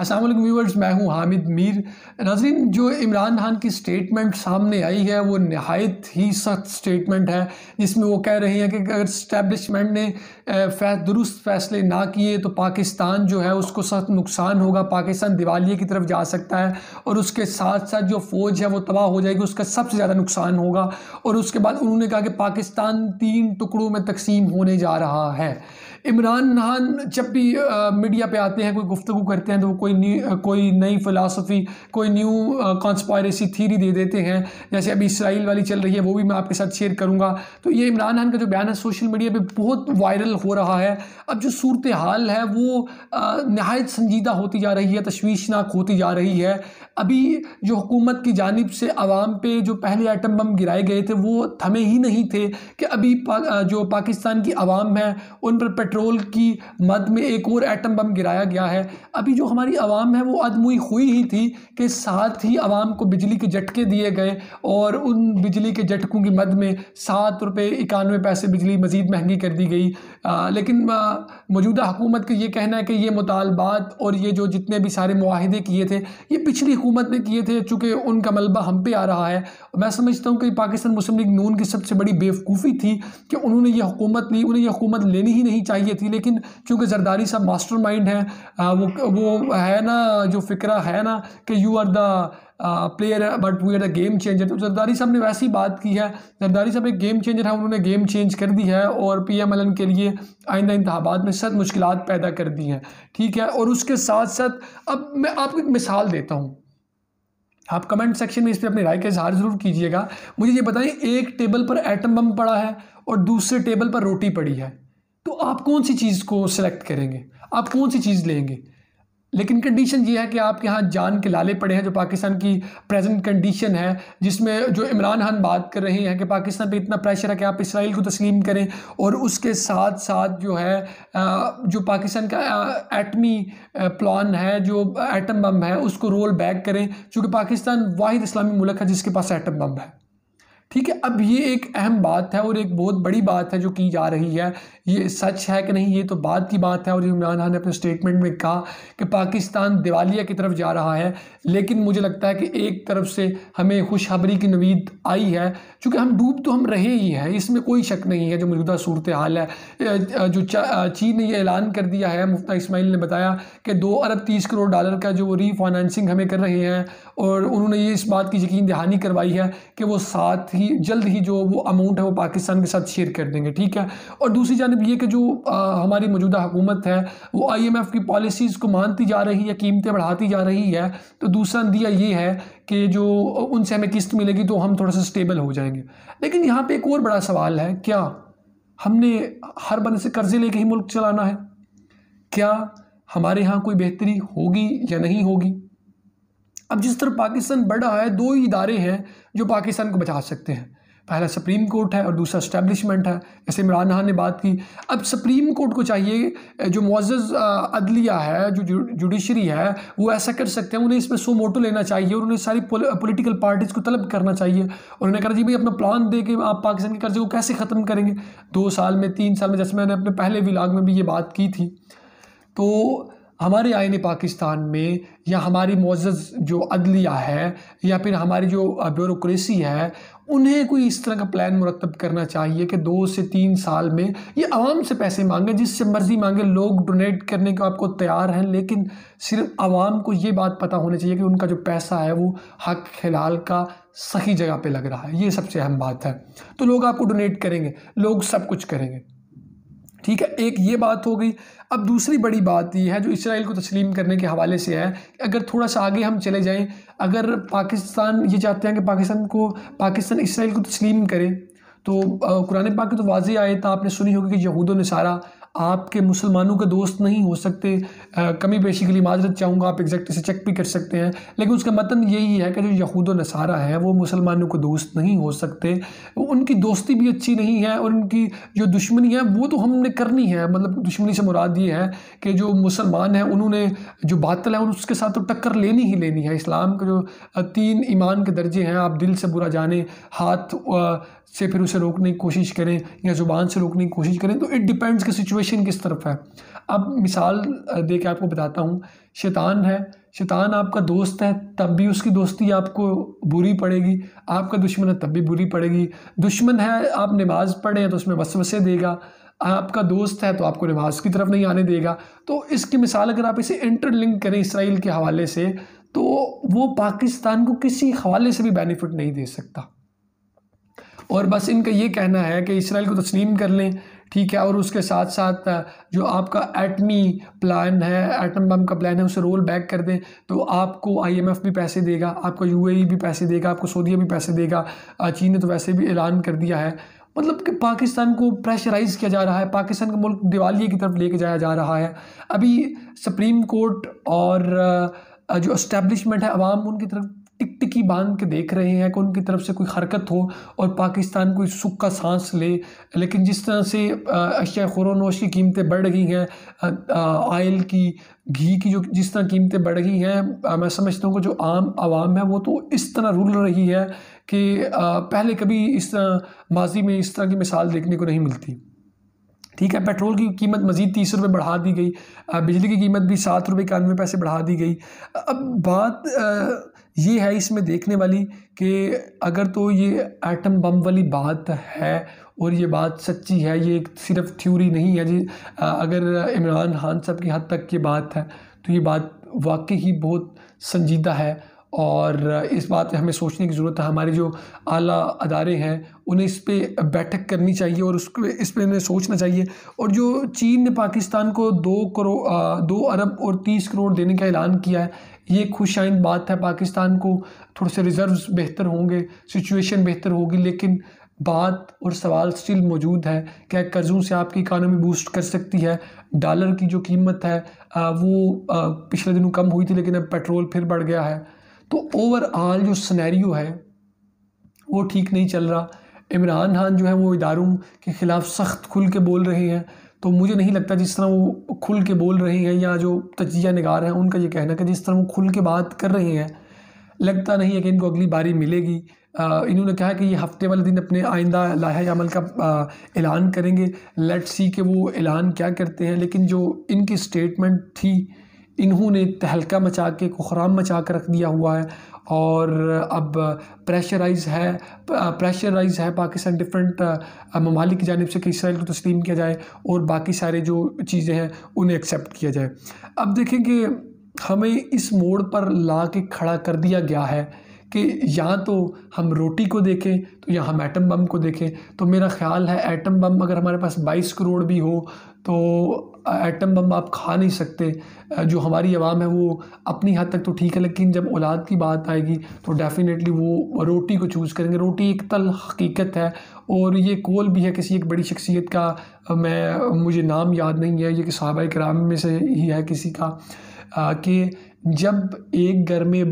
Aslam viewers मैं हूँ हामिद मीर नाजरीन जो इमरान खान की स्टेटमेंट सामने आई है वो नहायत ही सख्त स्टेटमेंट है जिसमें वो कह रहे हैं कि अगर स्टैब्लिशमेंट ने फै, दुरुस्त फैसले ना किए तो पाकिस्तान जो है उसको सख्त नुकसान होगा पाकिस्तान दिवाली की तरफ जा सकता है और उसके साथ साथ जो फ़ौज है वो तबाह हो जाएगी उसका सबसे ज़्यादा नुकसान होगा और उसके बाद उन्होंने कहा कि पाकिस्तान तीन टुकड़ों में तकसीम होने जा रहा है इमरान खान जब भी आ, मीडिया पे आते हैं कोई गुफ्तु करते हैं तो वो कोई न्यू कोई नई फ़िलासफ़ी कोई न्यू कॉन्स्पायरेसी थीरी दे देते हैं जैसे अभी इसराइल वाली चल रही है वो भी मैं आपके साथ शेयर करूँगा तो ये इमरान खान का जो बयान है सोशल मीडिया पर बहुत वायरल हो रहा है अब जो सूरत हाल है वो नहायत संजीदा होती जा रही है तशवीशनाक होती जा रही है अभी जो हुकूमत की जानब से आवाम पे जो पहले आइटम बम गिराए गए थे वो थमे ही नहीं थे कि अभी पा, जो पाकिस्तान की आवाम है उन पर पेट्रोल की मद में एक और एटम बम गिराया गया है अभी जो हमारी आवाम है वो अदमुई हुई ही थी कि साथ ही आवाम को बिजली के झटके दिए गए और उन बिजली के झटकों की मद में सात रुपये इक्यानवे पैसे बिजली मज़ीद महंगी कर दी गई आ, लेकिन मौजूदा हुकूमत का ये कहना है कि ये मुतालबात और ये जो जितने भी सारे माहदे किए थे ये पिछली हुकूमत ने किए थे चूँकि उनका मलबा हम पे आ रहा है मैं समझता हूँ कि पाकिस्तान मुस्लिम लीग नून की सबसे बड़ी बेवकूफ़ी थी कि उन्होंने ये हुकूमत ली उन्हें यह हुकूमत लेनी ही नहीं चाहिए चाहिए थी लेकिन चूँकि जरदारी साहब मास्टर माइंड हैं वो वो है ना जो फिक्रा है ना कि यू आर द प्लेयर है but we are the game changer तो जरदारी साहब ने वैसी बात की है जरदारी साहब एक गेम चेंजर है उन्होंने गेम चेंज कर दी है और पी एम एल एन के लिए आइंदा इंतबात में सख्त मुश्किल पैदा कर दी हैं ठीक है और उसके साथ साथ अब मैं आपको एक मिसाल देता हूँ आप कमेंट सेक्शन में इस पर अपनी राय का इजहार ज़रूर कीजिएगा मुझे ये बताएं एक टेबल पर एटम बम पड़ा है और दूसरे टेबल पर रोटी पड़ी है तो आप कौन सी चीज़ को सिलेक्ट करेंगे आप कौन सी चीज़ लेंगे लेकिन कंडीशन ये है कि आपके यहाँ जान के लाले पड़े हैं जो पाकिस्तान की प्रेजेंट कंडीशन है जिसमें जो इमरान खान बात कर रहे हैं कि पाकिस्तान पे इतना प्रेशर है कि आप इसराइल को तस्लीम करें और उसके साथ साथ जो है जो पाकिस्तान का एटमी प्लान है जो एटम बम है उसको रोल बैक करें चूँकि पाकिस्तान वाहिद इस्लामी मुल्क है जिसके पास एटम बम है ठीक है अब ये एक अहम बात है और एक बहुत बड़ी बात है जो की जा रही है ये सच है कि नहीं ये तो बात की बात है और इमरान खान ने अपने स्टेटमेंट में कहा कि पाकिस्तान दिवालिया की तरफ जा रहा है लेकिन मुझे लगता है कि एक तरफ से हमें खुशखबरी की नवीद आई है चूँकि हम डूब तो हम रहे ही हैं इसमें कोई शक नहीं है जो मौजूदा सूरत हाल है जो चीन ने यह ऐलान कर दिया है मुफ्ता इसमाइल ने बताया कि दो अरब तीस करोड़ डॉलर का जो रीफाइनेंसिंग हमें कर रहे हैं और उन्होंने ये इस बात की यकीन दहानी करवाई है कि वो साथ ही जल्द ही जो वो अमाउंट है वो पाकिस्तान के साथ शेयर कर देंगे ठीक है और दूसरी जानब ये कि जो आ, हमारी मौजूदा हुकूमत है वो आईएमएफ की पॉलिसीज़ को मानती जा रही है कीमतें बढ़ाती जा रही है तो दूसरा दिया ये है कि जो उनसे हमें किस्त मिलेगी तो हम थोड़ा सा स्टेबल हो जाएंगे लेकिन यहाँ पर एक और बड़ा सवाल है क्या हमने हर बंद से कर्जे लेके ही मुल्क चलाना है क्या हमारे यहाँ कोई बेहतरी होगी या नहीं होगी अब जिस तरह पाकिस्तान बड़ा है दो ही इदारे हैं जो पाकिस्तान को बचा सकते हैं पहला सुप्रीम कोर्ट है और दूसरा इस्टेबलिशमेंट है जैसे इमरान खान ने बात की अब सुप्रीम कोर्ट को चाहिए जो मुआज़ अदलिया है जो जुडिशरी है वो ऐसा कर सकते हैं उन्हें इसमें सो मोटो लेना चाहिए और उन्हें सारी पॉलिटिकल पार्टीज़ को तलब करना चाहिए और उन्हें कहना भाई अपना प्लान दे के आप पाकिस्तान के कर्जे को कैसे ख़त्म करेंगे दो साल में तीन साल में जैसे मैंने अपने पहले विलाग में भी ये बात की थी तो हमारे आयन पाकिस्तान में या हमारी मोज़ जो अदलिया है या फिर हमारी जो ब्यूरोसी है उन्हें कोई इस तरह का प्लान मुरतब करना चाहिए कि दो से तीन साल में ये आवाम से पैसे मांगे जिससे मर्ज़ी मांगे लोग डोनेट करने को आपको तैयार हैं लेकिन सिर्फ आवाम को ये बात पता होनी चाहिए कि उनका जो पैसा है वो हक हिलाल का सही जगह पर लग रहा है ये सबसे अहम बात है तो लोग आपको डोनेट करेंगे लोग सब कुछ करेंगे ठीक है एक ये बात हो गई अब दूसरी बड़ी बात यह है जो इसराइल को तस्लीम करने के हवाले से है कि अगर थोड़ा सा आगे हम चले जाएं अगर पाकिस्तान ये चाहते हैं कि पाकिस्तान को पाकिस्तान इसराइल को तस्लीम करे तो कुरान पाक की तो वाजी आए था आपने सुनी होगी कि यहूद नसारा आपके मुसलमानों के दोस्त नहीं हो सकते आ, कमी पेशी के लिए माजरत चाहूँगा आप एग्जैक्ट इसे चेक भी कर सकते हैं लेकिन उसका मतन मतलब यही है कि जो यहूद नसारा है वो मुसलमानों के दोस्त नहीं हो सकते उनकी दोस्ती भी अच्छी नहीं है और उनकी जो दुश्मनी है वो तो हमने करनी है मतलब दुश्मनी से मुराद ये है कि जो मुसलमान हैं उन्होंने जो बातल है उसके साथ तो टक्कर लेनी ही लेनी है इस्लाम के जो तीन ईमान के दर्जे हैं आप दिल से बुरा जाने हाथ से फिर उसे रोकने की कोशिश करें या ज़ुबान से रोकने की कोशिश करें तो इट डिपेंड्स के सिचुएशन मोटिवेशन किस तरफ है अब मिसाल दे के आपको बताता हूँ शैतान है शैतान आपका दोस्त है तब भी उसकी दोस्ती आपको बुरी पड़ेगी आपका दुश्मन है तब भी बुरी पड़ेगी दुश्मन है आप नमाज़ पढ़ें तो उसमें वसवसे देगा आपका दोस्त है तो आपको नमाज की तरफ नहीं आने देगा तो इसकी मिसाल अगर आप इसे इंटरलिंक करें इसराइल के हवाले से तो वो पाकिस्तान को किसी हवाले से भी बेनिफिट नहीं दे सकता और बस इनका ये कहना है कि इसराइल को तस्लीम कर लें ठीक है और उसके साथ साथ जो आपका एटमी प्लान है एटम बम का प्लान है उसे रोल बैक कर दें तो आपको आईएमएफ e भी पैसे देगा आपको यूएई भी पैसे देगा आपको सऊदीया भी पैसे देगा चीन ने तो वैसे भी ऐलान कर दिया है मतलब कि पाकिस्तान को प्रेशराइज किया जा रहा है पाकिस्तान का मुल्क दिवालिए की तरफ लेके जाया जा रहा है अभी सुप्रीम कोर्ट और जो इस्टेब्लिशमेंट है अवाम उनकी तरफ टिकटिकी बांध के देख रहे हैं कि उनकी तरफ से कोई हरकत हो और पाकिस्तान कोई सुख का सांस ले लेकिन जिस तरह से अशिया खुरनोश की कीमतें बढ़ गई हैं आयल की घी की जो जिस तरह कीमतें बढ़ गई हैं मैं समझता हूँ कि जो आम आवाम है वो तो इस तरह रूल रही है कि पहले कभी इस तरह माजी में इस तरह की मिसाल देखने को नहीं मिलती ठीक है पेट्रोल की कीमत मज़ीद तीस रुपये बढ़ा दी गई बिजली की कीमत भी सात रुपये इक्यानवे पैसे बढ़ा दी गई अब बात ये है इसमें देखने वाली कि अगर तो ये एटम बम वाली बात है और ये बात सच्ची है ये सिर्फ थ्योरी नहीं है जी अगर इमरान खान साहब की हद तक ये बात है तो ये बात वाकई ही बहुत संजीदा है और इस बात पर हमें सोचने की ज़रूरत है हमारे जो आला अदारे हैं उन्हें इस पर बैठक करनी चाहिए और उस इस पर उन्हें सोचना चाहिए और जो चीन ने पाकिस्तान को दो करोड़ दो अरब और तीस करोड़ देने का ऐलान किया है ये खुशाइन बात है पाकिस्तान को थोड़े से रिज़र्व्स बेहतर होंगे सिचुएशन बेहतर होगी लेकिन बात और सवाल स्टिल मौजूद है क्या कर्ज़ों से आपकी इकानमी बूस्ट कर सकती है डॉलर की जो कीमत है वो पिछले दिनों कम हुई थी लेकिन अब पेट्रोल फिर बढ़ गया है तो ओवरऑल जो सनेरियो है वो ठीक नहीं चल रहा इमरान खान जो है वो इदारों के ख़िलाफ़ सख्त खुल के बोल रहे हैं तो मुझे नहीं लगता जिस तरह वो खुल के बोल रहे हैं या जो तजिया नगार हैं उनका ये कहना कि जिस तरह वो खुल के बात कर रहे हैं लगता नहीं है कि इनको अगली बारी मिलेगी इन्होंने कहा कि ये हफ्ते वाले दिन अपने आइंदा लाहे अमल का ऐलान करेंगे लेट्स सी कि वो ऐलान क्या करते हैं लेकिन जो इनकी स्टेटमेंट थी इन्होंने तहलका मचा के कोहराम मचा के रख दिया हुआ है और अब प्रेशराइज है प्रेशराइज है पाकिस्तान डिफरेंट ममालिक की जानब से कि इसराइल को तस्लीम किया जाए और बाकी सारे जो चीज़ें हैं उन्हें एक्सेप्ट किया जाए अब देखें कि हमें इस मोड़ पर ला के खड़ा कर दिया गया है कि या तो हम रोटी को देखें तो या हम एटम बम को देखें तो मेरा ख्याल है एटम बम अगर हमारे पास 22 करोड़ भी हो तो एटम बम आप खा नहीं सकते जो हमारी आवाम है वो अपनी हद तक तो ठीक है लेकिन जब औलाद की बात आएगी तो डेफ़िनेटली वो रोटी को चूज़ करेंगे रोटी एक तल हकीकत है और ये कोल भी है किसी एक बड़ी शख्सियत का मैं मुझे नाम याद नहीं है ये कि सहाबा कराम में से ही है किसी का कि जब एक घर में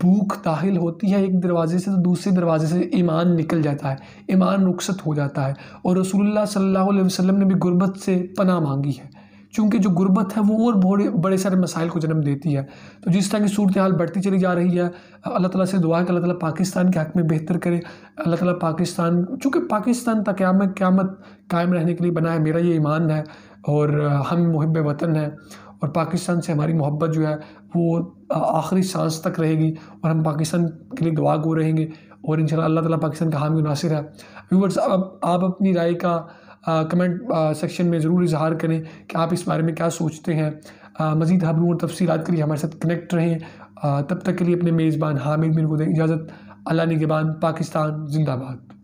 भूख दाखिल होती है एक दरवाज़े से तो दूसरे दरवाज़े से ईमान निकल जाता है ईमान रुखसत हो जाता है और रसूलुल्लाह सल्लल्लाहु अलैहि वसल्लम ने भी ग़ुरबत से पना मांगी है चूँकि जो गुर्बत है वो और बड़े बड़े सारे मसाइल को जन्म देती है तो जिस तरह की सूरत हाल बढ़ती चली जा रही है अल्लाह ताला से दुआ है कि अल्लाह ताला पाकिस्तान के हक़ में बेहतर करे अल्लाह ताला पाकिस्तान चूँकि पाकिस्तान तक क्या क्यामत कायम रहने के लिए बना है मेरा ये ईमान है और हम मुहब वतन हैं और पाकिस्तान से हमारी मोहब्बत जो है वो आखिरी सांस तक रहेगी और हम पाकिस्तान के लिए दुआ गो रहेंगे और इन अल्लाह ताला पाकिस्तान का हामी मुनासर है व्यूवर्स अब आप अपनी राय का कमेंट सेक्शन में ज़रूर इजहार करें कि आप इस बारे में क्या सोचते हैं मज़ीद खबरों और तफसीत के लिए हमारे साथ कनेक्ट रहें तब तक के लिए अपने मेज़बान हामिद मिन को दें इजाज़त अल्लाह निगबान पाकिस्तान जिंदाबाद